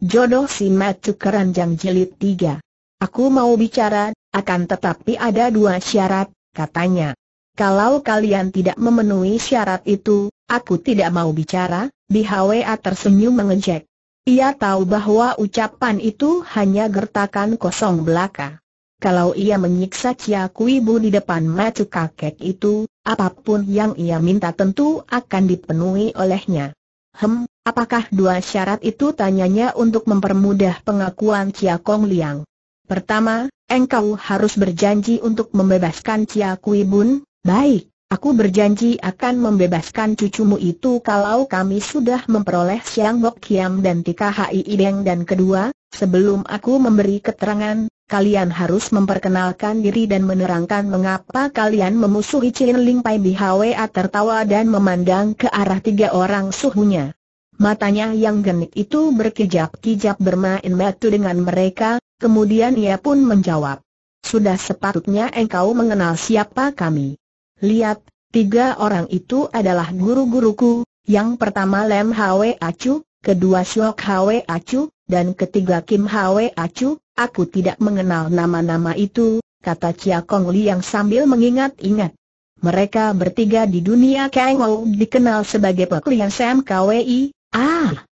Jodoh si Matu Keranjang Jilid tiga. Aku mau bicara, akan tetapi ada dua syarat, katanya. Kalau kalian tidak memenuhi syarat itu, aku tidak mau bicara, BHWA tersenyum mengejek. Ia tahu bahwa ucapan itu hanya gertakan kosong belaka. Kalau ia menyiksa Kui Kuibu di depan Matu kakek itu, apapun yang ia minta tentu akan dipenuhi olehnya. Hem, Apakah dua syarat itu tanyanya untuk mempermudah pengakuan Chia Kong Liang? Pertama, engkau harus berjanji untuk membebaskan Chia Kui Bun, baik, aku berjanji akan membebaskan cucumu itu kalau kami sudah memperoleh Siang Bok Kiam dan Tika Hai Ideng dan kedua, sebelum aku memberi keterangan, kalian harus memperkenalkan diri dan menerangkan mengapa kalian memusuhi Chin Ling Pai Hwa tertawa dan memandang ke arah tiga orang suhunya. Matanya yang genit itu berkijap-kijap bermain metu dengan mereka, kemudian ia pun menjawab. Sudah sepatutnya engkau mengenal siapa kami. Lihat, tiga orang itu adalah guru-guruku, yang pertama Lem Hwe Acu, kedua Shok Hwe Acu, dan ketiga Kim Hwe Acu, aku tidak mengenal nama-nama itu, kata Chia Kong Liang sambil mengingat-ingat. Mereka bertiga di dunia Kang Wu dikenal sebagai Peklian Sam KWI, Ah!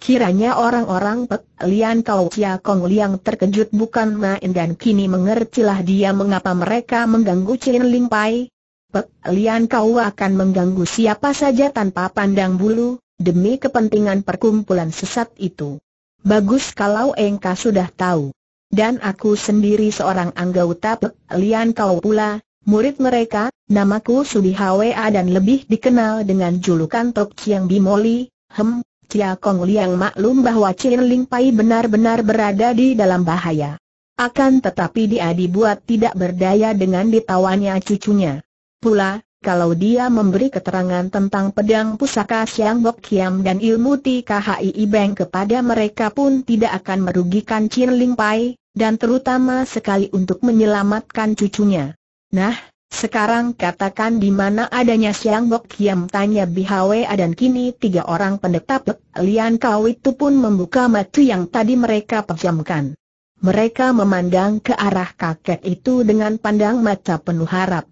Kiranya orang-orang Pek Lian Kau Chia Kong Liang terkejut bukan main dan kini mengertilah dia mengapa mereka mengganggu Chin Ling Pai. Pek Lian Kau akan mengganggu siapa saja tanpa pandang bulu, demi kepentingan perkumpulan sesat itu. Bagus kalau engkau sudah tahu. Dan aku sendiri seorang anggota Pek Lian Kau pula, murid mereka, namaku Hwa dan lebih dikenal dengan julukan Tok Chiang Bimoli, Hem, Cia Kong Liang maklum bahwa Chin Ling Pai benar-benar berada di dalam bahaya. Akan tetapi dia dibuat tidak berdaya dengan ditawannya cucunya. Pula, kalau dia memberi keterangan tentang pedang pusaka Siang Bok Kiam dan ilmu TKHI Bank kepada mereka pun tidak akan merugikan Chin Ling Pai, dan terutama sekali untuk menyelamatkan cucunya. Nah, sekarang katakan di mana adanya Siang Bok Kiam tanya Bihawe dan kini tiga orang pendeta Pek Lian Kau itu pun membuka mata yang tadi mereka pejamkan. Mereka memandang ke arah kakek itu dengan pandang mata penuh harap.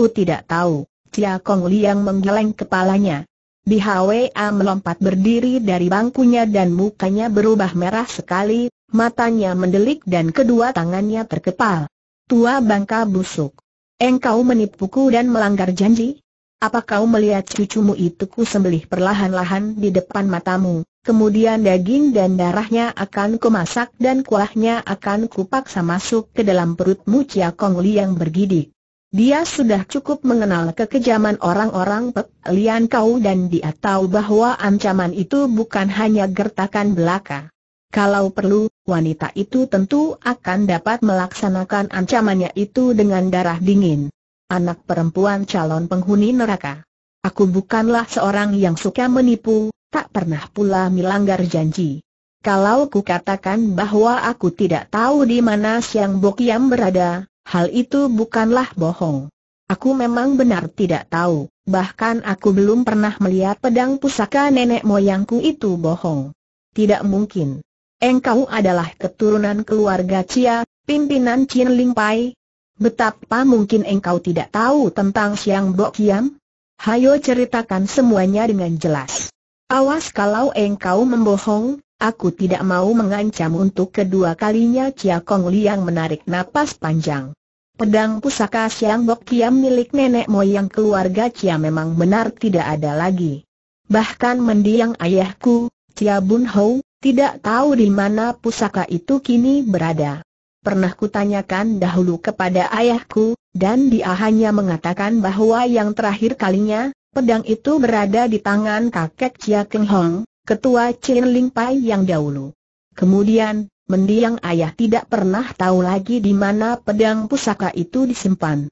U tidak tahu, Cia Kong Liang menggeleng kepalanya. A melompat berdiri dari bangkunya dan mukanya berubah merah sekali, matanya mendelik dan kedua tangannya terkepal. Tua bangka busuk. Engkau menipuku dan melanggar janji? Apa kau melihat cucumu itu ku sembelih perlahan-lahan di depan matamu, kemudian daging dan darahnya akan kumasak dan kuahnya akan kupaksa masuk ke dalam perutmu Cia Kong yang bergidik. Dia sudah cukup mengenal kekejaman orang-orang Pek Lian Kau dan dia tahu bahwa ancaman itu bukan hanya gertakan belaka. Kalau perlu, wanita itu tentu akan dapat melaksanakan ancamannya itu dengan darah dingin. Anak perempuan calon penghuni neraka. Aku bukanlah seorang yang suka menipu, tak pernah pula melanggar janji. Kalau ku katakan bahwa aku tidak tahu di mana Siang Bokiam berada, hal itu bukanlah bohong. Aku memang benar tidak tahu, bahkan aku belum pernah melihat pedang pusaka nenek moyangku itu bohong. Tidak mungkin. Engkau adalah keturunan keluarga Cia, pimpinan Chin Ling Pai. Betapa mungkin engkau tidak tahu tentang Siang Bok Kiam? Hayo ceritakan semuanya dengan jelas. Awas kalau engkau membohong, aku tidak mau mengancam untuk kedua kalinya Cia Kong Liang menarik napas panjang. Pedang pusaka Siang Bok Kiam milik nenek moyang keluarga Cia memang benar tidak ada lagi. Bahkan mendiang ayahku, Cia Bun Hou, tidak tahu di mana pusaka itu kini berada. Pernah kutanyakan dahulu kepada ayahku, dan dia hanya mengatakan bahwa yang terakhir kalinya, pedang itu berada di tangan kakek Chia Keng Hong, ketua Chin Ling Pai yang dahulu. Kemudian, mendiang ayah tidak pernah tahu lagi di mana pedang pusaka itu disimpan.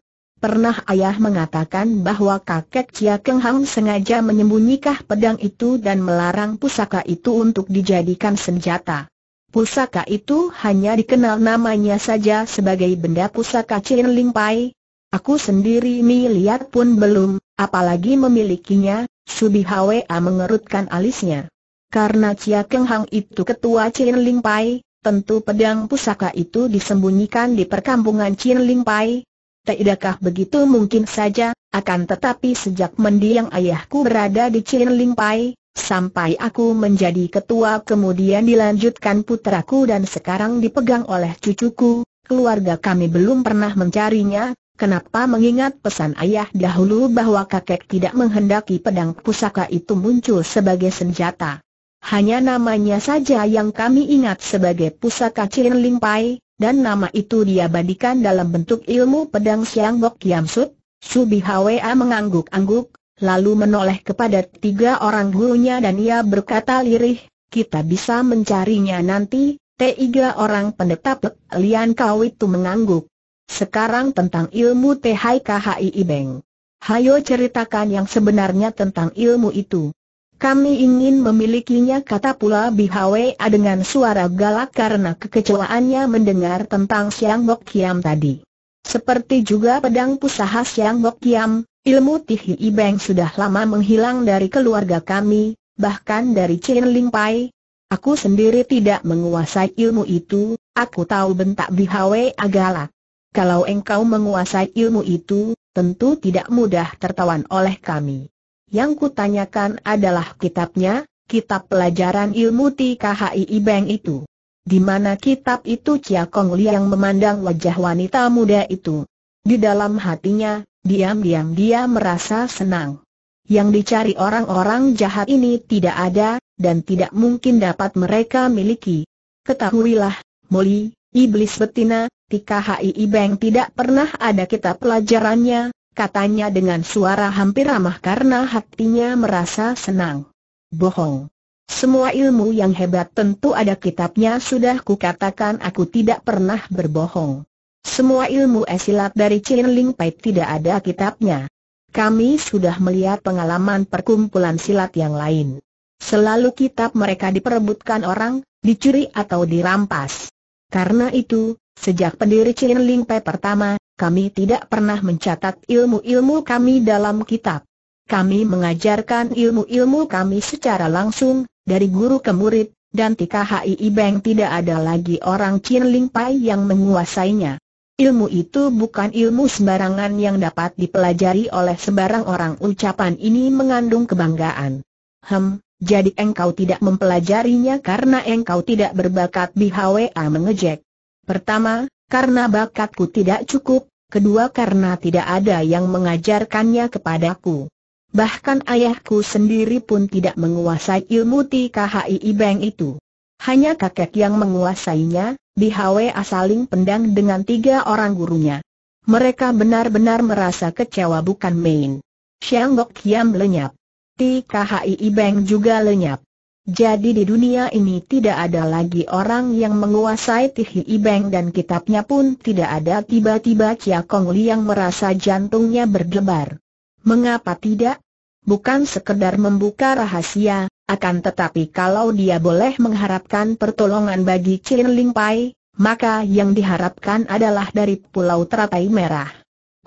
Pernah ayah mengatakan bahwa kakek Chia Keng Hang sengaja menyembunyikan pedang itu dan melarang pusaka itu untuk dijadikan senjata. Pusaka itu hanya dikenal namanya saja sebagai benda pusaka Chin Ling Pai. Aku sendiri melihat pun belum, apalagi memilikinya, Subi Hwa mengerutkan alisnya. Karena Chia Keng Hang itu ketua Chin Ling Pai, tentu pedang pusaka itu disembunyikan di perkampungan Chin Ling Pai, tidakkah begitu mungkin saja, akan tetapi sejak mendiang ayahku berada di Ling Pai, sampai aku menjadi ketua kemudian dilanjutkan putraku dan sekarang dipegang oleh cucuku, keluarga kami belum pernah mencarinya, kenapa mengingat pesan ayah dahulu bahwa kakek tidak menghendaki pedang pusaka itu muncul sebagai senjata. Hanya namanya saja yang kami ingat sebagai pusaka Ling Pai, dan nama itu dia badikan dalam bentuk ilmu pedang Siang Bok Kiam Sut, Subi Hwa mengangguk-angguk, lalu menoleh kepada tiga orang gurunya dan ia berkata lirih, kita bisa mencarinya nanti, tiga orang pendeta Pek Lian Kau itu mengangguk. Sekarang tentang ilmu THI Kahai Ibeng. Hayo ceritakan yang sebenarnya tentang ilmu itu. Kami ingin memilikinya kata pula Bi Bihwe dengan suara galak karena kekecewaannya mendengar tentang Siang Bok Kiam tadi. Seperti juga pedang pusaha Siang Bok Kiam, ilmu Tihi Ibeng sudah lama menghilang dari keluarga kami, bahkan dari Chin Ling Pai. Aku sendiri tidak menguasai ilmu itu, aku tahu bentak Bi Bihwe galak. Kalau engkau menguasai ilmu itu, tentu tidak mudah tertawan oleh kami. Yang kutanyakan adalah kitabnya, kitab pelajaran ilmu TKHI Beng itu. Di mana kitab itu Cia Kong Liang memandang wajah wanita muda itu. Di dalam hatinya, diam-diam dia merasa senang. Yang dicari orang-orang jahat ini tidak ada, dan tidak mungkin dapat mereka miliki. Ketahuilah, Moli, Iblis Betina, Tika Ibeng tidak pernah ada kitab pelajarannya, katanya dengan suara hampir ramah karena hatinya merasa senang. Bohong. Semua ilmu yang hebat tentu ada kitabnya sudah kukatakan aku tidak pernah berbohong. Semua ilmu esilat dari Chin Ling Pai tidak ada kitabnya. Kami sudah melihat pengalaman perkumpulan silat yang lain. Selalu kitab mereka diperebutkan orang, dicuri atau dirampas. Karena itu, sejak pendiri Chin Ling Pai pertama, kami tidak pernah mencatat ilmu-ilmu kami dalam kitab. Kami mengajarkan ilmu-ilmu kami secara langsung, dari guru ke murid, dan Tika HII Beng tidak ada lagi orang Chin Ling Pai yang menguasainya. Ilmu itu bukan ilmu sembarangan yang dapat dipelajari oleh sembarang orang ucapan ini mengandung kebanggaan. Hem, jadi engkau tidak mempelajarinya karena engkau tidak berbakat BHWA mengejek. Pertama, karena bakatku tidak cukup, kedua karena tidak ada yang mengajarkannya kepadaku. Bahkan ayahku sendiri pun tidak menguasai ilmu TKHI Beng itu. Hanya kakek yang menguasainya, di HWA asaling pendang dengan tiga orang gurunya. Mereka benar-benar merasa kecewa bukan main. Xiang Gok Kiam lenyap. TKHI Beng juga lenyap. Jadi di dunia ini tidak ada lagi orang yang menguasai Tihi Ibeng dan kitabnya pun tidak ada tiba-tiba Chia Kong yang merasa jantungnya berdebar. Mengapa tidak? Bukan sekedar membuka rahasia, akan tetapi kalau dia boleh mengharapkan pertolongan bagi Chin Ling Pai, maka yang diharapkan adalah dari Pulau Teratai Merah.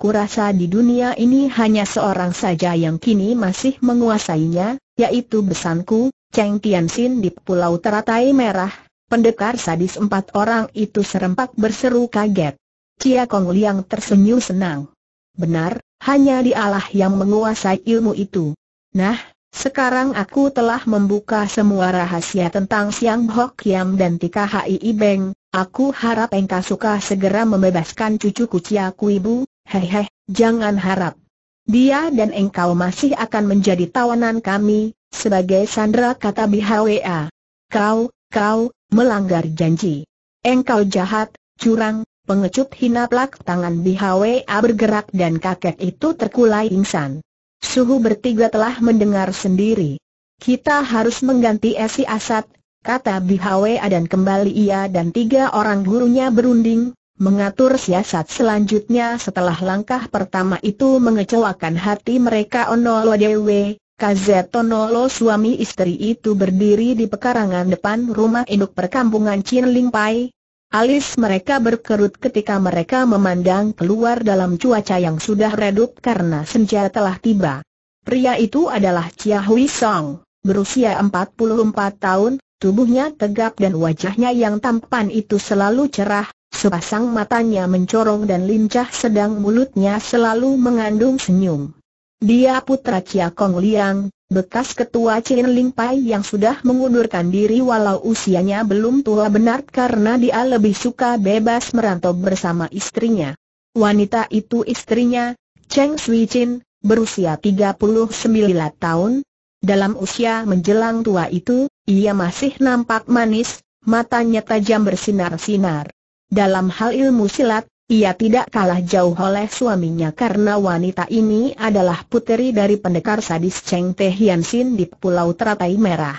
Kurasa di dunia ini hanya seorang saja yang kini masih menguasainya, yaitu besanku, Cheng Tianxin di Pulau Teratai Merah, pendekar sadis empat orang itu serempak berseru kaget. Cia Kong Liang tersenyum senang. Benar, hanya dialah yang menguasai ilmu itu. Nah, sekarang aku telah membuka semua rahasia tentang Siang Hok Yam dan Tika Hai Ibeng. aku harap engkau suka segera membebaskan cucuku Cia Kuibu, hehe, jangan harap. Dia dan engkau masih akan menjadi tawanan kami, sebagai sandra kata BHWA. Kau, kau, melanggar janji. Engkau jahat, curang, pengecut hina plak tangan BHWA bergerak dan kakek itu terkulai insan. Suhu bertiga telah mendengar sendiri. Kita harus mengganti Esi Asad, kata BHWA dan kembali ia dan tiga orang gurunya berunding, mengatur siasat selanjutnya setelah langkah pertama itu mengecewakan hati mereka Ono Kazetonolo suami istri itu berdiri di pekarangan depan rumah induk perkampungan Chin Ling Pai. Alis mereka berkerut ketika mereka memandang keluar dalam cuaca yang sudah redup karena senja telah tiba. Pria itu adalah Chia Hui Song, berusia 44 tahun, tubuhnya tegap dan wajahnya yang tampan itu selalu cerah, sepasang matanya mencorong dan lincah sedang mulutnya selalu mengandung senyum. Dia putra Chia Kong Liang, bekas ketua Chin Ling Pai yang sudah mengundurkan diri walau usianya belum tua benar karena dia lebih suka bebas merantau bersama istrinya. Wanita itu istrinya, Cheng Sui Chin, berusia 39 tahun. Dalam usia menjelang tua itu, ia masih nampak manis, matanya tajam bersinar-sinar. Dalam hal ilmu silat, ia tidak kalah jauh oleh suaminya karena wanita ini adalah puteri dari pendekar sadis Cheng Te Hian Sin di Pulau Teratai Merah.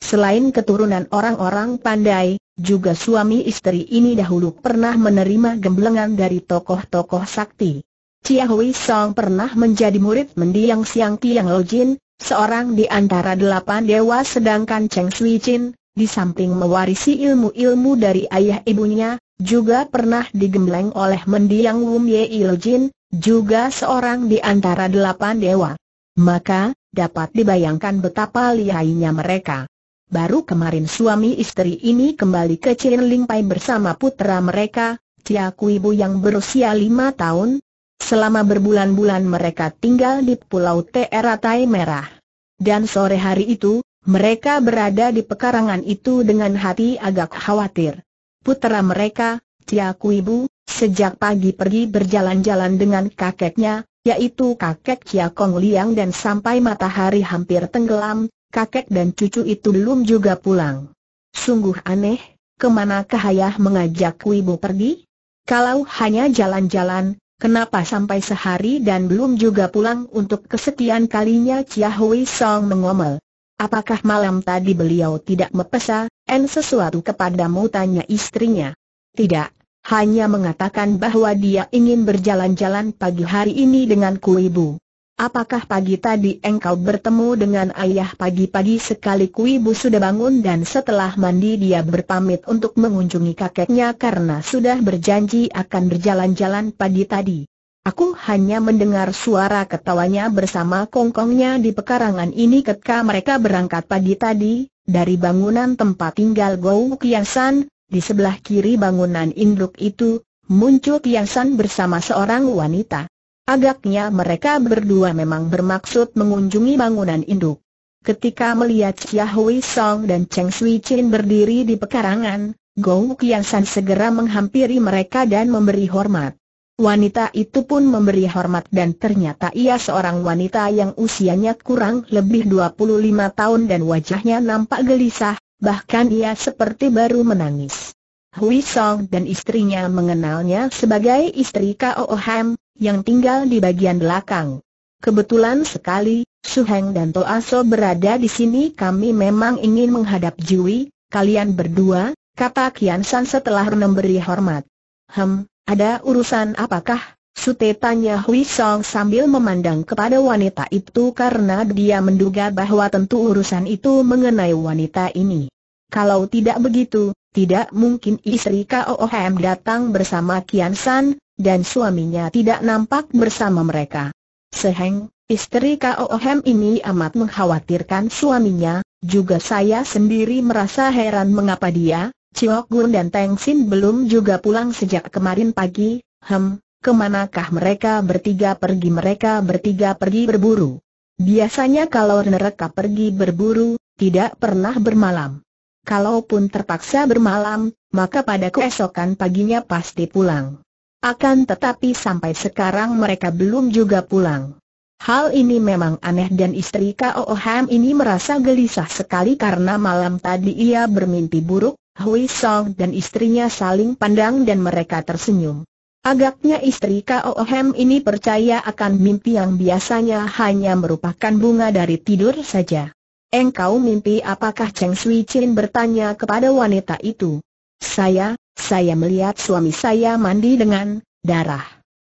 Selain keturunan orang-orang pandai, juga suami istri ini dahulu pernah menerima gemblengan dari tokoh-tokoh sakti. Chia Hui Song pernah menjadi murid mendiang Siang Tiang Lo Jin, seorang di antara delapan dewa sedangkan Cheng Sui Jin, di samping mewarisi ilmu-ilmu dari ayah ibunya, juga pernah digembleng oleh mendiang Wum Ye Jin, juga seorang di antara delapan dewa. Maka, dapat dibayangkan betapa lihainya mereka. Baru kemarin suami istri ini kembali ke Chin Ling Pai bersama putera mereka, Cia Kuibu yang berusia lima tahun. Selama berbulan-bulan mereka tinggal di Pulau Teratai Merah. Dan sore hari itu, mereka berada di pekarangan itu dengan hati agak khawatir putera mereka, Cia Kuibu, sejak pagi pergi berjalan-jalan dengan kakeknya, yaitu kakek Cia Kong Liang dan sampai matahari hampir tenggelam, kakek dan cucu itu belum juga pulang. Sungguh aneh, kemana Kahayah mengajak Kuibu pergi? Kalau hanya jalan-jalan, Kenapa sampai sehari dan belum juga pulang untuk kesekian kalinya Chia Hui Song mengomel. Apakah malam tadi beliau tidak mepesa, en sesuatu kepadamu tanya istrinya? Tidak, hanya mengatakan bahwa dia ingin berjalan-jalan pagi hari ini dengan ku ibu. Apakah pagi tadi engkau bertemu dengan ayah pagi-pagi sekali ibu sudah bangun dan setelah mandi dia berpamit untuk mengunjungi kakeknya karena sudah berjanji akan berjalan-jalan pagi tadi. Aku hanya mendengar suara ketawanya bersama kongkongnya di pekarangan ini ketika mereka berangkat pagi tadi, dari bangunan tempat tinggal Gou Kiasan, di sebelah kiri bangunan induk itu, muncul Kiasan bersama seorang wanita. Agaknya mereka berdua memang bermaksud mengunjungi bangunan induk. Ketika melihat Chia Hui Song dan Cheng Sui Chin berdiri di pekarangan, Gou Kiasan segera menghampiri mereka dan memberi hormat. Wanita itu pun memberi hormat dan ternyata ia seorang wanita yang usianya kurang lebih 25 tahun dan wajahnya nampak gelisah, bahkan ia seperti baru menangis. Hui Song dan istrinya mengenalnya sebagai istri Kao Ham, yang tinggal di bagian belakang. Kebetulan sekali, Su Heng dan To Aso berada di sini kami memang ingin menghadap Jui, kalian berdua, kata Kian San setelah memberi hormat. Hem, ada urusan apakah? Sute tanya Hui Song sambil memandang kepada wanita itu karena dia menduga bahwa tentu urusan itu mengenai wanita ini. Kalau tidak begitu, tidak mungkin istri KOOM datang bersama Kian San, dan suaminya tidak nampak bersama mereka. Seheng, istri KOOM ini amat mengkhawatirkan suaminya, juga saya sendiri merasa heran mengapa dia, Ciok Gun dan Teng Sin belum juga pulang sejak kemarin pagi, hem, kemanakah mereka bertiga pergi mereka bertiga pergi berburu. Biasanya kalau mereka pergi berburu, tidak pernah bermalam. Kalaupun terpaksa bermalam, maka pada keesokan paginya pasti pulang. Akan tetapi sampai sekarang mereka belum juga pulang. Hal ini memang aneh dan istri K.O.O. Ham ini merasa gelisah sekali karena malam tadi ia bermimpi buruk, Hui Song dan istrinya saling pandang dan mereka tersenyum. Agaknya istri Kao Hem ini percaya akan mimpi yang biasanya hanya merupakan bunga dari tidur saja. Engkau mimpi apakah Cheng Sui Chin bertanya kepada wanita itu. Saya, saya melihat suami saya mandi dengan darah.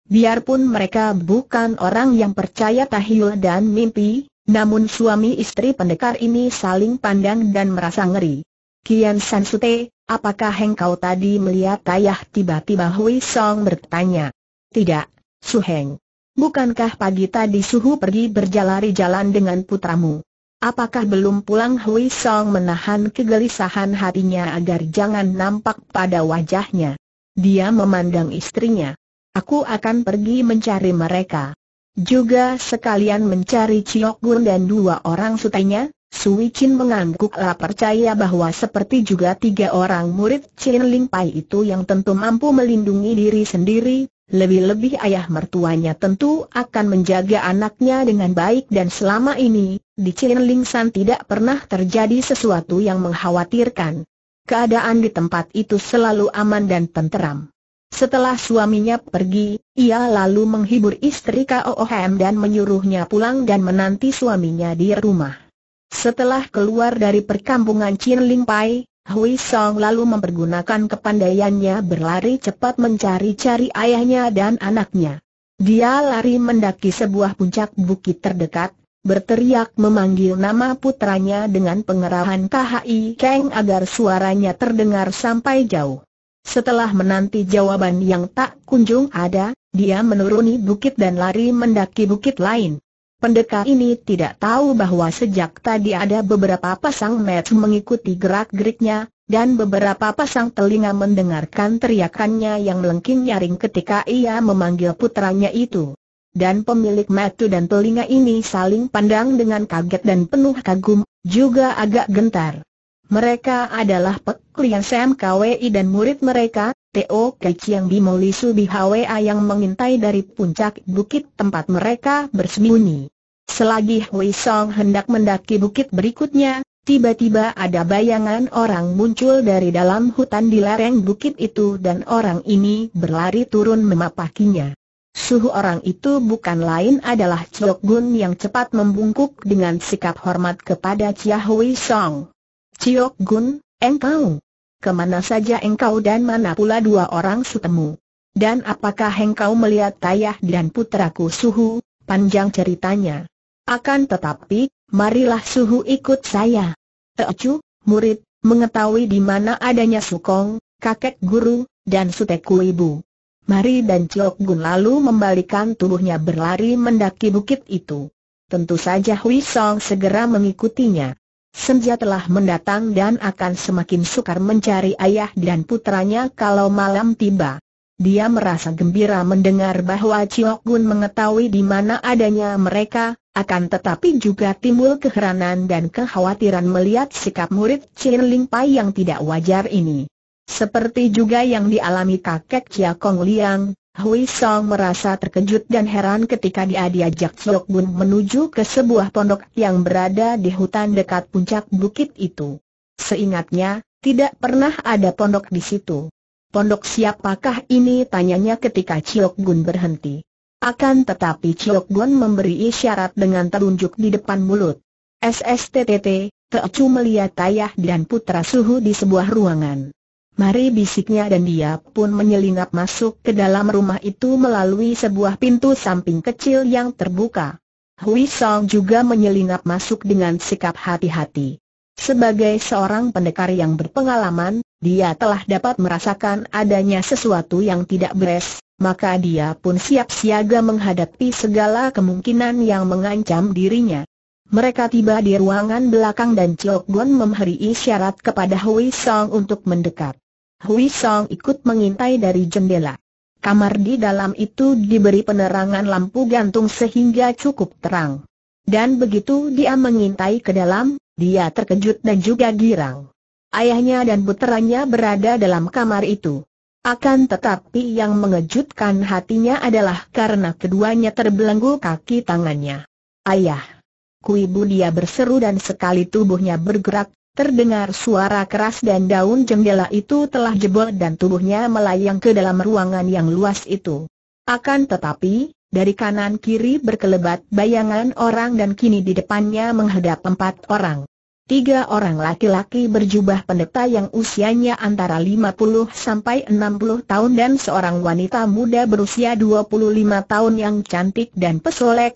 Biarpun mereka bukan orang yang percaya tahil dan mimpi, namun suami istri pendekar ini saling pandang dan merasa ngeri. Kian Sansute, apakah engkau tadi melihat ayah tiba-tiba Hui Song bertanya? Tidak, Su Heng. Bukankah pagi tadi Suhu pergi berjalari-jalan dengan putramu? Apakah belum pulang Hui Song menahan kegelisahan hatinya agar jangan nampak pada wajahnya? Dia memandang istrinya. Aku akan pergi mencari mereka. Juga sekalian mencari Chiok Gun dan dua orang sutanya, Sui Chin mengangguklah percaya bahwa seperti juga tiga orang murid Chin Ling Pai itu yang tentu mampu melindungi diri sendiri, lebih-lebih ayah mertuanya tentu akan menjaga anaknya dengan baik dan selama ini, di Chin San tidak pernah terjadi sesuatu yang mengkhawatirkan. Keadaan di tempat itu selalu aman dan tenteram. Setelah suaminya pergi, ia lalu menghibur istri KOOHM dan menyuruhnya pulang dan menanti suaminya di rumah. Setelah keluar dari perkampungan Chin Ling Pai, Hui Song lalu mempergunakan kepandaiannya berlari cepat mencari-cari ayahnya dan anaknya. Dia lari mendaki sebuah puncak bukit terdekat, berteriak memanggil nama putranya dengan pengerahan KHI Kang agar suaranya terdengar sampai jauh. Setelah menanti jawaban yang tak kunjung ada, dia menuruni bukit dan lari mendaki bukit lain. Pendekar ini tidak tahu bahwa sejak tadi ada beberapa pasang mata mengikuti gerak-geriknya, dan beberapa pasang telinga mendengarkan teriakannya yang melengking nyaring ketika ia memanggil putranya itu. Dan pemilik mata dan telinga ini saling pandang dengan kaget dan penuh kagum, juga agak gentar. Mereka adalah Pek Lian Sam KWI dan murid mereka, Teo Keciang Bimo Lisu BHWA yang mengintai dari puncak bukit tempat mereka bersembunyi. Selagi Hui Song hendak mendaki bukit berikutnya, tiba-tiba ada bayangan orang muncul dari dalam hutan di lereng bukit itu dan orang ini berlari turun memapakinya. Suhu orang itu bukan lain adalah Chiok Gun yang cepat membungkuk dengan sikap hormat kepada Chia Hui Song. Ciok Gun, engkau. Kemana saja engkau dan mana pula dua orang sutemu? Dan apakah engkau melihat tayah dan puteraku suhu? Panjang ceritanya. Akan tetapi, marilah suhu ikut saya. Ecu, murid, mengetahui di mana adanya sukong, kakek guru, dan suteku ibu. Mari dan Ciok Gun lalu membalikan tubuhnya berlari mendaki bukit itu. Tentu saja Hui Song segera mengikutinya. Senja telah mendatang dan akan semakin sukar mencari ayah dan putranya kalau malam tiba. Dia merasa gembira mendengar bahwa Chiok Gun mengetahui di mana adanya mereka, akan tetapi juga timbul keheranan dan kekhawatiran melihat sikap murid Chin Ling Pai yang tidak wajar ini. Seperti juga yang dialami kakek Chia Kong Liang, Hui Song merasa terkejut dan heran ketika dia diajak Sok Bun menuju ke sebuah pondok yang berada di hutan dekat puncak bukit itu. Seingatnya, tidak pernah ada pondok di situ. Pondok siapakah ini tanyanya ketika Chiok Gun berhenti. Akan tetapi Chiok Gun memberi isyarat dengan telunjuk di depan mulut. SSTTT, Teocu melihat ayah dan putra suhu di sebuah ruangan. Mari bisiknya dan dia pun menyelinap masuk ke dalam rumah itu melalui sebuah pintu samping kecil yang terbuka. Hui Song juga menyelinap masuk dengan sikap hati-hati. Sebagai seorang pendekar yang berpengalaman, dia telah dapat merasakan adanya sesuatu yang tidak beres, maka dia pun siap siaga menghadapi segala kemungkinan yang mengancam dirinya. Mereka tiba di ruangan belakang dan Chok Gon memberi isyarat kepada Hui Song untuk mendekat. Hui Song ikut mengintai dari jendela. Kamar di dalam itu diberi penerangan lampu gantung sehingga cukup terang. Dan begitu dia mengintai ke dalam, dia terkejut dan juga girang. Ayahnya dan puteranya berada dalam kamar itu. Akan tetapi yang mengejutkan hatinya adalah karena keduanya terbelenggu kaki tangannya. Ayah! Kuibu dia berseru dan sekali tubuhnya bergerak, Terdengar suara keras dan daun jendela itu telah jebol dan tubuhnya melayang ke dalam ruangan yang luas itu. Akan tetapi, dari kanan kiri berkelebat bayangan orang dan kini di depannya menghadap empat orang. Tiga orang laki-laki berjubah pendeta yang usianya antara 50 sampai 60 tahun dan seorang wanita muda berusia 25 tahun yang cantik dan pesolek,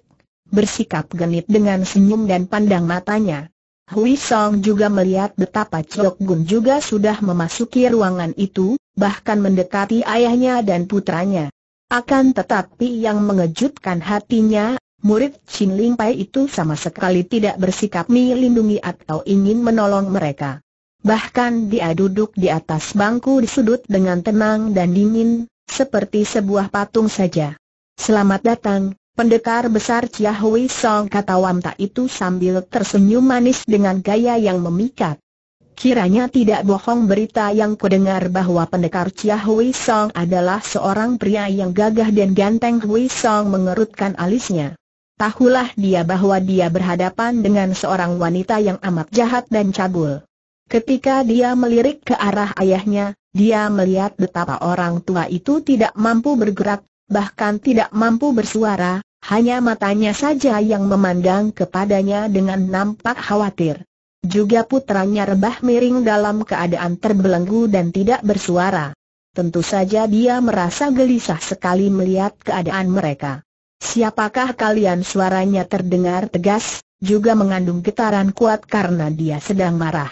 bersikap genit dengan senyum dan pandang matanya. Hui Song juga melihat betapa Chok Gun juga sudah memasuki ruangan itu, bahkan mendekati ayahnya dan putranya. Akan tetapi yang mengejutkan hatinya, murid Chin Ling Pai itu sama sekali tidak bersikap melindungi atau ingin menolong mereka. Bahkan dia duduk di atas bangku di sudut dengan tenang dan dingin, seperti sebuah patung saja. Selamat datang, Pendekar besar Chia Hui Song kata Wamta itu sambil tersenyum manis dengan gaya yang memikat. Kiranya tidak bohong berita yang kudengar bahwa pendekar Chia Hui Song adalah seorang pria yang gagah dan ganteng Hui Song mengerutkan alisnya. Tahulah dia bahwa dia berhadapan dengan seorang wanita yang amat jahat dan cabul. Ketika dia melirik ke arah ayahnya, dia melihat betapa orang tua itu tidak mampu bergerak, bahkan tidak mampu bersuara, hanya matanya saja yang memandang kepadanya dengan nampak khawatir. Juga putranya rebah miring dalam keadaan terbelenggu dan tidak bersuara. Tentu saja dia merasa gelisah sekali melihat keadaan mereka. Siapakah kalian suaranya terdengar tegas, juga mengandung getaran kuat karena dia sedang marah.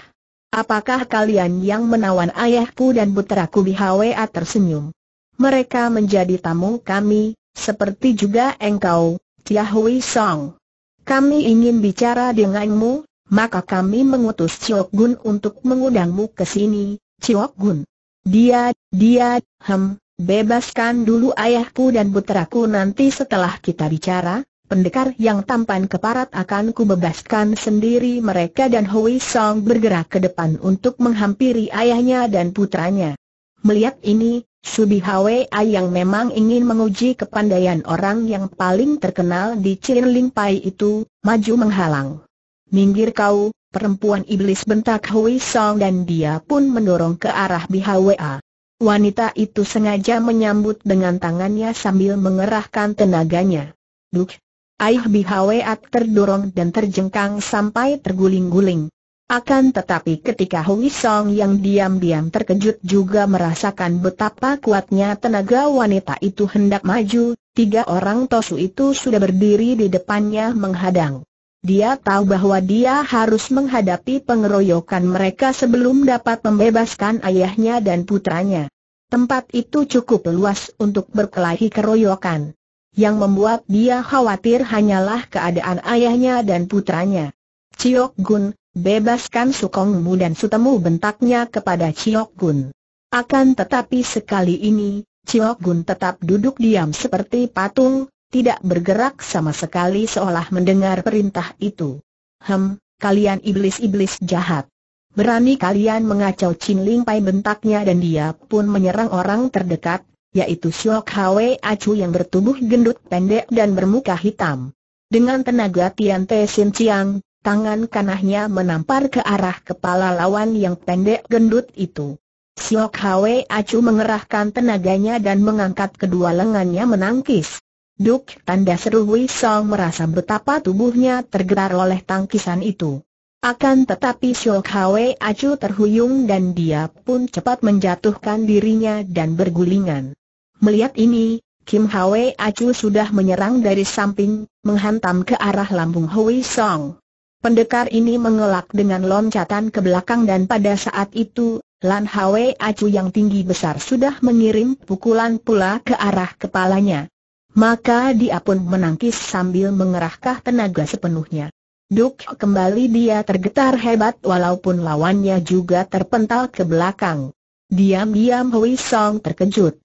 Apakah kalian yang menawan ayahku dan puteraku Bihawea tersenyum? Mereka menjadi tamu kami, seperti juga engkau, Tia Song. Kami ingin bicara denganmu, maka kami mengutus Chiok Gun untuk mengundangmu ke sini, Chiok Gun. Dia, dia, hem, bebaskan dulu ayahku dan puteraku nanti setelah kita bicara, Pendekar yang tampan keparat akan kubebaskan sendiri mereka dan Hui Song bergerak ke depan untuk menghampiri ayahnya dan putranya. Melihat ini, Subi Hwa yang memang ingin menguji kepandaian orang yang paling terkenal di Ling Pai itu, maju menghalang. Minggir kau, perempuan iblis bentak Hui Song dan dia pun mendorong ke arah Bi Hwa. Wanita itu sengaja menyambut dengan tangannya sambil mengerahkan tenaganya. Duk! Aih Bi Hwa terdorong dan terjengkang sampai terguling-guling. Akan tetapi ketika Hui Song yang diam-diam terkejut juga merasakan betapa kuatnya tenaga wanita itu hendak maju, tiga orang tosu itu sudah berdiri di depannya menghadang. Dia tahu bahwa dia harus menghadapi pengeroyokan mereka sebelum dapat membebaskan ayahnya dan putranya. Tempat itu cukup luas untuk berkelahi keroyokan. Yang membuat dia khawatir hanyalah keadaan ayahnya dan putranya. Ciok Gun, Bebaskan Sukongmu dan Sutemu bentaknya kepada Chiok Gun. Akan tetapi sekali ini, Chiok Gun tetap duduk diam seperti patung, tidak bergerak sama sekali seolah mendengar perintah itu. Hem, kalian iblis-iblis jahat. Berani kalian mengacau Chin Ling Pai bentaknya dan dia pun menyerang orang terdekat, yaitu Siok Hwe Acu yang bertubuh gendut pendek dan bermuka hitam. Dengan tenaga Tian Te Sin Chiang, tangan kanahnya menampar ke arah kepala lawan yang pendek gendut itu. Siok Hwe Acu mengerahkan tenaganya dan mengangkat kedua lengannya menangkis. Duk tanda seru Wei Song merasa betapa tubuhnya tergerak oleh tangkisan itu. Akan tetapi Siok Hwe Acu terhuyung dan dia pun cepat menjatuhkan dirinya dan bergulingan. Melihat ini, Kim Hwe Acu sudah menyerang dari samping, menghantam ke arah lambung Hui Song. Pendekar ini mengelak dengan loncatan ke belakang dan pada saat itu, Lan Hwe Acu yang tinggi besar sudah mengirim pukulan pula ke arah kepalanya. Maka dia pun menangkis sambil mengerahkan tenaga sepenuhnya. Duk kembali dia tergetar hebat walaupun lawannya juga terpental ke belakang. Diam-diam Hui Song terkejut.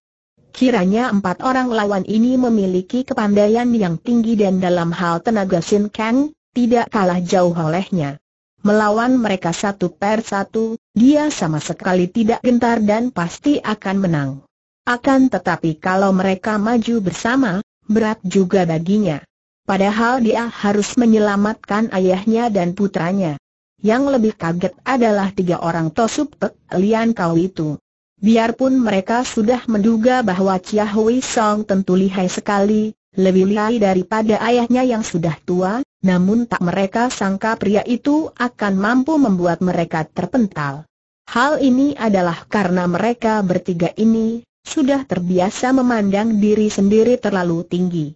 Kiranya empat orang lawan ini memiliki kepandaian yang tinggi dan dalam hal tenaga Sin Kang, tidak kalah jauh olehnya. Melawan mereka satu per satu, dia sama sekali tidak gentar dan pasti akan menang. Akan tetapi kalau mereka maju bersama, berat juga baginya. Padahal dia harus menyelamatkan ayahnya dan putranya. Yang lebih kaget adalah tiga orang Tosup Pek Lian Kau itu. Biarpun mereka sudah menduga bahwa Chia Hui Song tentu lihai sekali, lebih lihai daripada ayahnya yang sudah tua, namun tak mereka sangka pria itu akan mampu membuat mereka terpental. Hal ini adalah karena mereka bertiga ini sudah terbiasa memandang diri sendiri terlalu tinggi.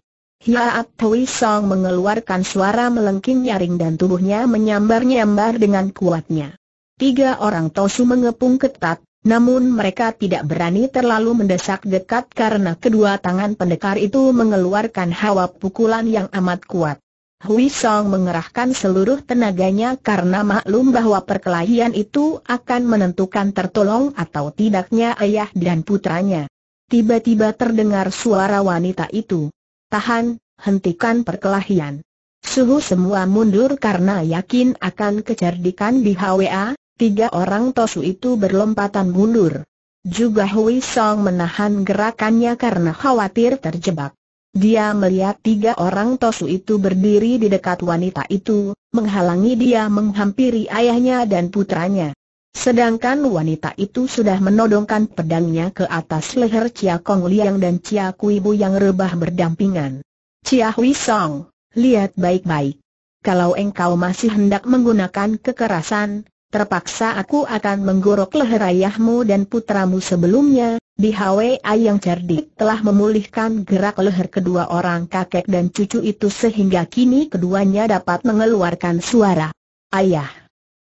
Hiaat Tui Song mengeluarkan suara melengking nyaring dan tubuhnya menyambar-nyambar dengan kuatnya. Tiga orang Tosu mengepung ketat, namun mereka tidak berani terlalu mendesak dekat karena kedua tangan pendekar itu mengeluarkan hawa pukulan yang amat kuat. Hui Song mengerahkan seluruh tenaganya karena maklum bahwa perkelahian itu akan menentukan tertolong atau tidaknya ayah dan putranya. Tiba-tiba terdengar suara wanita itu. Tahan, hentikan perkelahian. Suhu semua mundur karena yakin akan kecerdikan di HWA, tiga orang Tosu itu berlompatan mundur. Juga Hui Song menahan gerakannya karena khawatir terjebak. Dia melihat tiga orang tosu itu berdiri di dekat wanita itu, menghalangi dia menghampiri ayahnya dan putranya. Sedangkan wanita itu sudah menodongkan pedangnya ke atas leher Chia Kong Liang dan Chia Kui Bu yang rebah berdampingan. Chia Hui Song, lihat baik-baik. Kalau engkau masih hendak menggunakan kekerasan, terpaksa aku akan menggorok leher ayahmu dan putramu sebelumnya, di Hwi yang cerdik telah memulihkan gerak leher kedua orang kakek dan cucu itu sehingga kini keduanya dapat mengeluarkan suara. Ayah!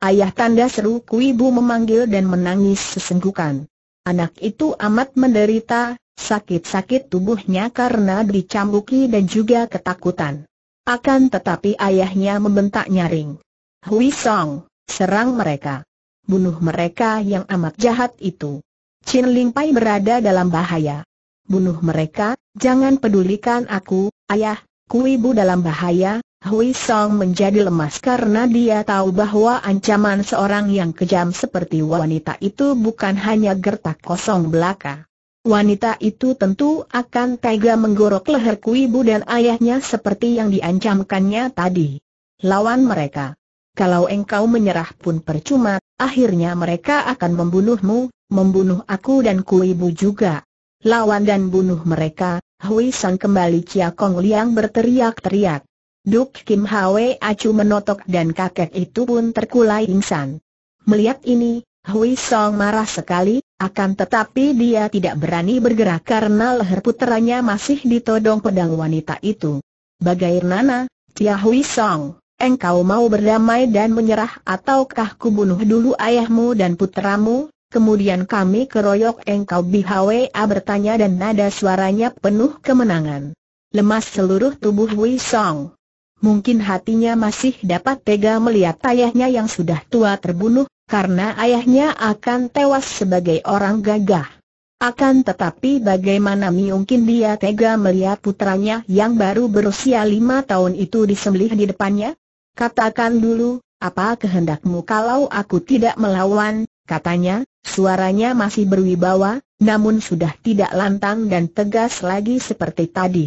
Ayah tanda seru kuibu bu memanggil dan menangis sesenggukan. Anak itu amat menderita, sakit-sakit tubuhnya karena dicambuki dan juga ketakutan. Akan tetapi ayahnya membentak nyaring. Hui Song, Serang mereka. Bunuh mereka yang amat jahat itu. Chin Ling Pai berada dalam bahaya. Bunuh mereka, jangan pedulikan aku, ayah, ku ibu dalam bahaya, Hui Song menjadi lemas karena dia tahu bahwa ancaman seorang yang kejam seperti wanita itu bukan hanya gertak kosong belaka. Wanita itu tentu akan tega menggorok leher Kui Ibu dan ayahnya seperti yang diancamkannya tadi. Lawan mereka. Kalau engkau menyerah pun percuma, akhirnya mereka akan membunuhmu, membunuh aku dan kuibu juga. Lawan dan bunuh mereka, Hui San kembali Chia Kong Liang berteriak-teriak. Duk Kim Hwe Acu menotok dan kakek itu pun terkulai ingsan. Melihat ini, Hui Song marah sekali, akan tetapi dia tidak berani bergerak karena leher putranya masih ditodong pedang wanita itu. Bagai Nana, Tia Hui Song, engkau mau berdamai dan menyerah ataukah kubunuh dulu ayahmu dan putramu, kemudian kami keroyok engkau BHWA bertanya dan nada suaranya penuh kemenangan. Lemas seluruh tubuh Wei Song. Mungkin hatinya masih dapat tega melihat ayahnya yang sudah tua terbunuh, karena ayahnya akan tewas sebagai orang gagah. Akan tetapi bagaimana mungkin dia tega melihat putranya yang baru berusia lima tahun itu disembelih di depannya? Katakan dulu, apa kehendakmu kalau aku tidak melawan, katanya, suaranya masih berwibawa, namun sudah tidak lantang dan tegas lagi seperti tadi.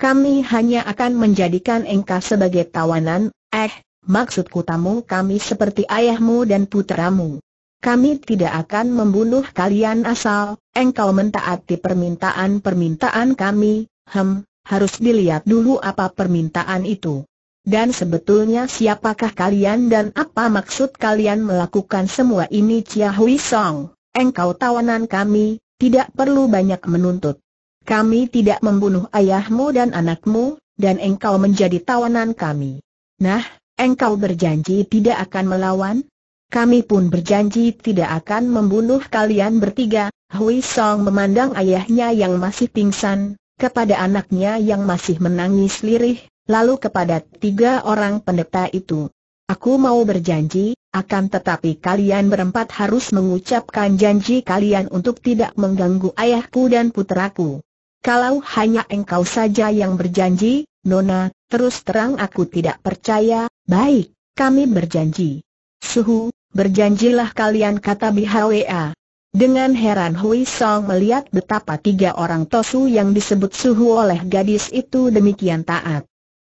Kami hanya akan menjadikan engkau sebagai tawanan, eh, maksudku tamu kami seperti ayahmu dan putramu. Kami tidak akan membunuh kalian asal, engkau mentaati permintaan-permintaan kami, hem, harus dilihat dulu apa permintaan itu. Dan sebetulnya siapakah kalian dan apa maksud kalian melakukan semua ini Chia Hui Song? Engkau tawanan kami, tidak perlu banyak menuntut. Kami tidak membunuh ayahmu dan anakmu, dan engkau menjadi tawanan kami. Nah, engkau berjanji tidak akan melawan? Kami pun berjanji tidak akan membunuh kalian bertiga. Hui Song memandang ayahnya yang masih pingsan, kepada anaknya yang masih menangis lirih, lalu kepada tiga orang pendeta itu. Aku mau berjanji, akan tetapi kalian berempat harus mengucapkan janji kalian untuk tidak mengganggu ayahku dan puteraku. Kalau hanya engkau saja yang berjanji, Nona, terus terang aku tidak percaya, baik, kami berjanji. Suhu, berjanjilah kalian kata BHWA. Dengan heran Hui Song melihat betapa tiga orang Tosu yang disebut Suhu oleh gadis itu demikian taat.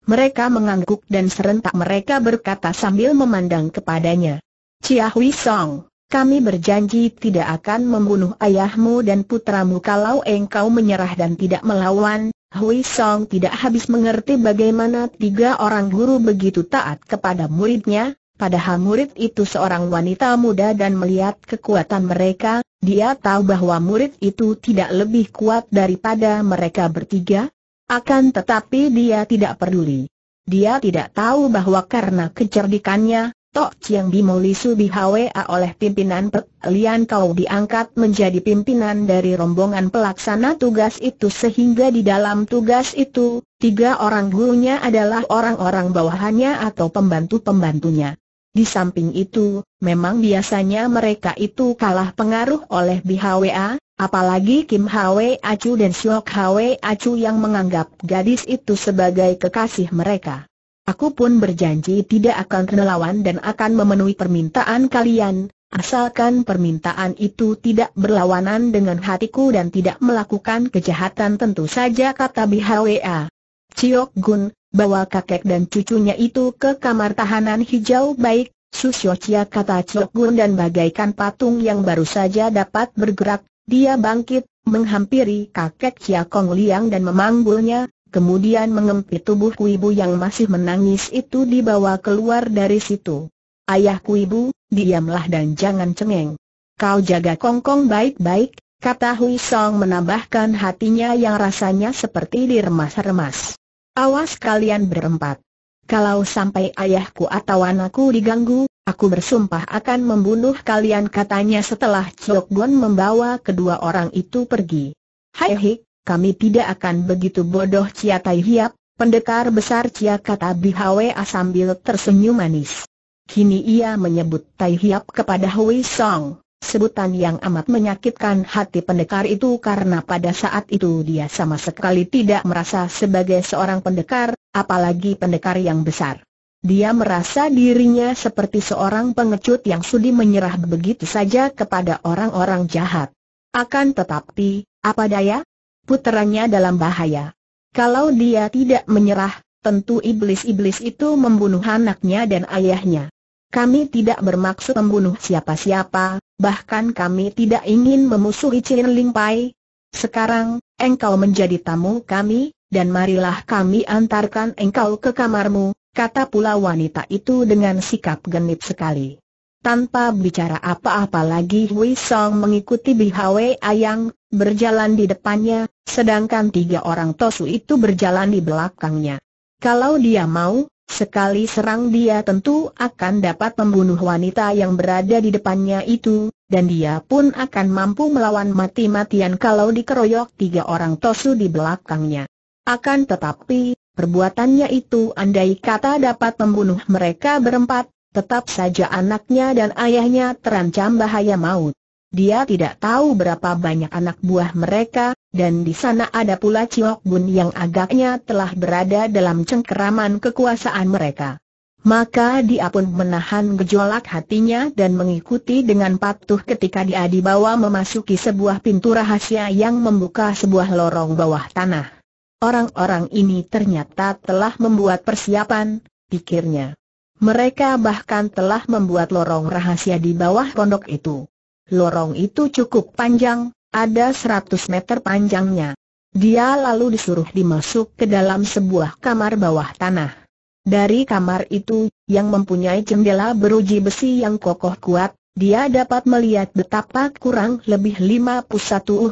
Mereka mengangguk dan serentak mereka berkata sambil memandang kepadanya. Chia Hui Song, kami berjanji tidak akan membunuh ayahmu dan putramu kalau engkau menyerah dan tidak melawan. Hui Song tidak habis mengerti bagaimana tiga orang guru begitu taat kepada muridnya, padahal murid itu seorang wanita muda dan melihat kekuatan mereka, dia tahu bahwa murid itu tidak lebih kuat daripada mereka bertiga, akan tetapi dia tidak peduli. Dia tidak tahu bahwa karena kecerdikannya, Tok Chiang Bimo Lisu HWA oleh pimpinan Pek Lian Kau diangkat menjadi pimpinan dari rombongan pelaksana tugas itu sehingga di dalam tugas itu, tiga orang gurunya adalah orang-orang bawahannya atau pembantu-pembantunya. Di samping itu, memang biasanya mereka itu kalah pengaruh oleh HWA. Apalagi Kim Hwe Acu dan Siok Hwe Acu yang menganggap gadis itu sebagai kekasih mereka. Aku pun berjanji tidak akan melawan dan akan memenuhi permintaan kalian, asalkan permintaan itu tidak berlawanan dengan hatiku dan tidak melakukan kejahatan tentu saja kata BHWA. Ciok Gun, bawa kakek dan cucunya itu ke kamar tahanan hijau baik, Susyo Chia kata Ciok Gun dan bagaikan patung yang baru saja dapat bergerak, dia bangkit, menghampiri kakek Chia Kong Liang dan memanggulnya, kemudian mengempit tubuh Kuibu yang masih menangis itu dibawa keluar dari situ. Ayah Kuibu, diamlah dan jangan cengeng. Kau jaga Kong Kong baik-baik, kata Hui Song menambahkan hatinya yang rasanya seperti diremas-remas. Awas kalian berempat. Kalau sampai ayahku atau anakku diganggu, aku bersumpah akan membunuh kalian katanya setelah Chok Gon membawa kedua orang itu pergi. Hai hik, kami tidak akan begitu bodoh Cia Tai Hiap, pendekar besar Cia kata Bihwa sambil tersenyum manis. Kini ia menyebut Tai Hiap kepada Hui Song. Sebutan yang amat menyakitkan hati pendekar itu karena pada saat itu dia sama sekali tidak merasa sebagai seorang pendekar, apalagi pendekar yang besar. Dia merasa dirinya seperti seorang pengecut yang sudi menyerah begitu saja kepada orang-orang jahat. Akan tetapi, apa daya? Puteranya dalam bahaya. Kalau dia tidak menyerah, tentu iblis-iblis itu membunuh anaknya dan ayahnya. Kami tidak bermaksud membunuh siapa-siapa, bahkan kami tidak ingin memusuhi Cilin Ling Pai. Sekarang, engkau menjadi tamu kami, dan marilah kami antarkan engkau ke kamarmu, kata pula wanita itu dengan sikap genit sekali. Tanpa bicara apa-apa lagi Hui Song mengikuti Bihwe Ayang, berjalan di depannya, sedangkan tiga orang Tosu itu berjalan di belakangnya. Kalau dia mau, sekali serang dia tentu akan dapat membunuh wanita yang berada di depannya itu, dan dia pun akan mampu melawan mati-matian kalau dikeroyok tiga orang Tosu di belakangnya. Akan tetapi, perbuatannya itu andai kata dapat membunuh mereka berempat, tetap saja anaknya dan ayahnya terancam bahaya maut. Dia tidak tahu berapa banyak anak buah mereka, dan di sana ada pula Ciok Bun yang agaknya telah berada dalam cengkeraman kekuasaan mereka. Maka dia pun menahan gejolak hatinya dan mengikuti dengan patuh ketika dia dibawa memasuki sebuah pintu rahasia yang membuka sebuah lorong bawah tanah. Orang-orang ini ternyata telah membuat persiapan, pikirnya. Mereka bahkan telah membuat lorong rahasia di bawah pondok itu. Lorong itu cukup panjang, ada 100 meter panjangnya. Dia lalu disuruh dimasuk ke dalam sebuah kamar bawah tanah. Dari kamar itu, yang mempunyai jendela beruji besi yang kokoh kuat, dia dapat melihat betapa kurang lebih 51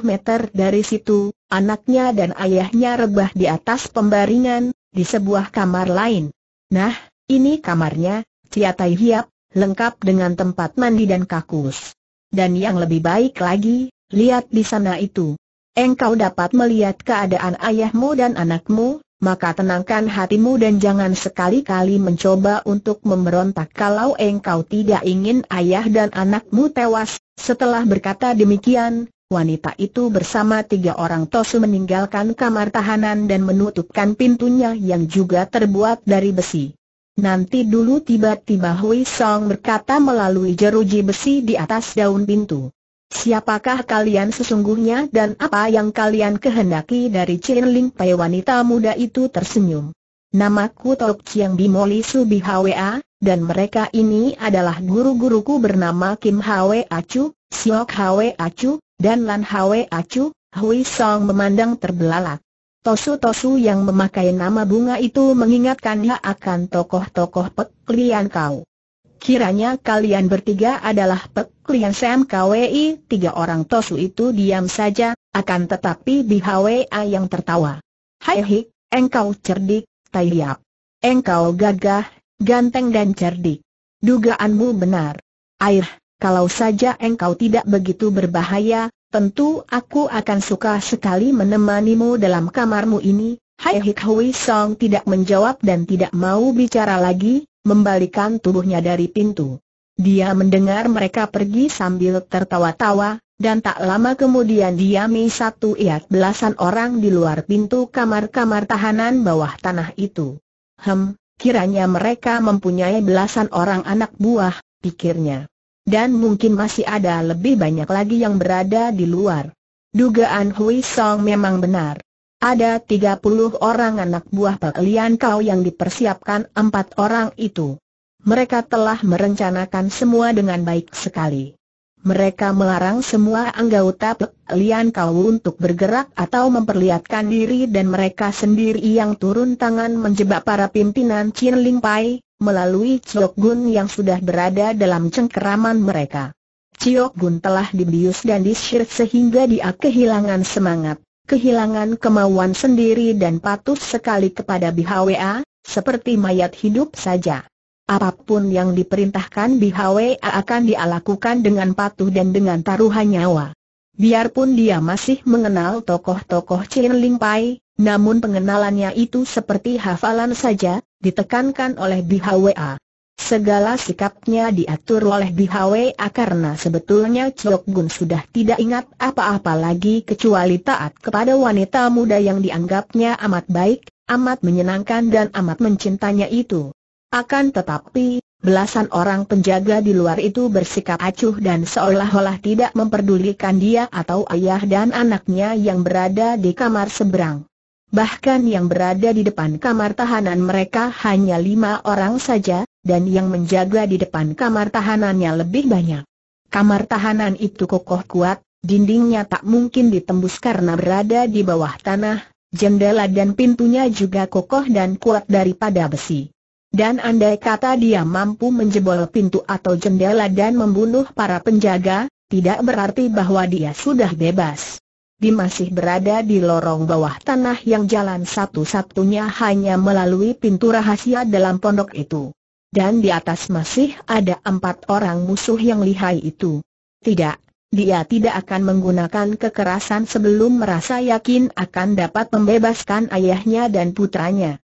meter dari situ, anaknya dan ayahnya rebah di atas pembaringan, di sebuah kamar lain. Nah, ini kamarnya, Ciatai Hiap, lengkap dengan tempat mandi dan kakus. Dan yang lebih baik lagi, lihat di sana itu. Engkau dapat melihat keadaan ayahmu dan anakmu, maka tenangkan hatimu dan jangan sekali-kali mencoba untuk memberontak kalau engkau tidak ingin ayah dan anakmu tewas. Setelah berkata demikian, wanita itu bersama tiga orang tosu meninggalkan kamar tahanan dan menutupkan pintunya yang juga terbuat dari besi. Nanti dulu tiba-tiba Hui Song berkata melalui jeruji besi di atas daun pintu. Siapakah kalian sesungguhnya dan apa yang kalian kehendaki dari Chin Ling Pai wanita muda itu tersenyum. Namaku Tok Chiang Bimoli Subi Hwa, dan mereka ini adalah guru-guruku bernama Kim Hwa Acu, Siok Hwa Acu, dan Lan Hwa Acu, Hui Song memandang terbelalak. Tosu-tosu yang memakai nama bunga itu mengingatkannya akan tokoh-tokoh peklian kau. Kiranya kalian bertiga adalah Pek klien Sam KWI, tiga orang Tosu itu diam saja, akan tetapi HWA yang tertawa. Hai Hik, engkau cerdik, Tai Hiap. Engkau gagah, ganteng dan cerdik. Dugaanmu benar. Air, kalau saja engkau tidak begitu berbahaya, tentu aku akan suka sekali menemanimu dalam kamarmu ini. Hai Hik Hui Song tidak menjawab dan tidak mau bicara lagi, membalikan tubuhnya dari pintu. Dia mendengar mereka pergi sambil tertawa-tawa, dan tak lama kemudian diami satu iat belasan orang di luar pintu kamar-kamar tahanan bawah tanah itu. Hem, kiranya mereka mempunyai belasan orang anak buah, pikirnya. Dan mungkin masih ada lebih banyak lagi yang berada di luar. Dugaan Hui Song memang benar. Ada 30 orang anak buah paklian kau yang dipersiapkan empat orang itu. Mereka telah merencanakan semua dengan baik sekali. Mereka melarang semua anggota Lian Kau untuk bergerak atau memperlihatkan diri dan mereka sendiri yang turun tangan menjebak para pimpinan Chin Ling Pai, melalui Chiok Gun yang sudah berada dalam cengkeraman mereka. Chiok Gun telah dibius dan disyir sehingga dia kehilangan semangat kehilangan kemauan sendiri dan patuh sekali kepada BHWA, seperti mayat hidup saja. Apapun yang diperintahkan BHWA akan dia dengan patuh dan dengan taruhan nyawa. Biarpun dia masih mengenal tokoh-tokoh Chin Ling Pai, namun pengenalannya itu seperti hafalan saja, ditekankan oleh BHWA. Segala sikapnya diatur oleh Bihwe karena sebetulnya Chok Gun sudah tidak ingat apa-apa lagi kecuali taat kepada wanita muda yang dianggapnya amat baik, amat menyenangkan dan amat mencintanya itu. Akan tetapi, belasan orang penjaga di luar itu bersikap acuh dan seolah-olah tidak memperdulikan dia atau ayah dan anaknya yang berada di kamar seberang. Bahkan yang berada di depan kamar tahanan mereka hanya lima orang saja, dan yang menjaga di depan kamar tahanannya lebih banyak. Kamar tahanan itu kokoh kuat, dindingnya tak mungkin ditembus karena berada di bawah tanah, jendela dan pintunya juga kokoh dan kuat daripada besi. Dan andai kata dia mampu menjebol pintu atau jendela dan membunuh para penjaga, tidak berarti bahwa dia sudah bebas. Di masih berada di lorong bawah tanah yang jalan satu-satunya hanya melalui pintu rahasia dalam pondok itu dan di atas masih ada empat orang musuh yang lihai itu. Tidak, dia tidak akan menggunakan kekerasan sebelum merasa yakin akan dapat membebaskan ayahnya dan putranya.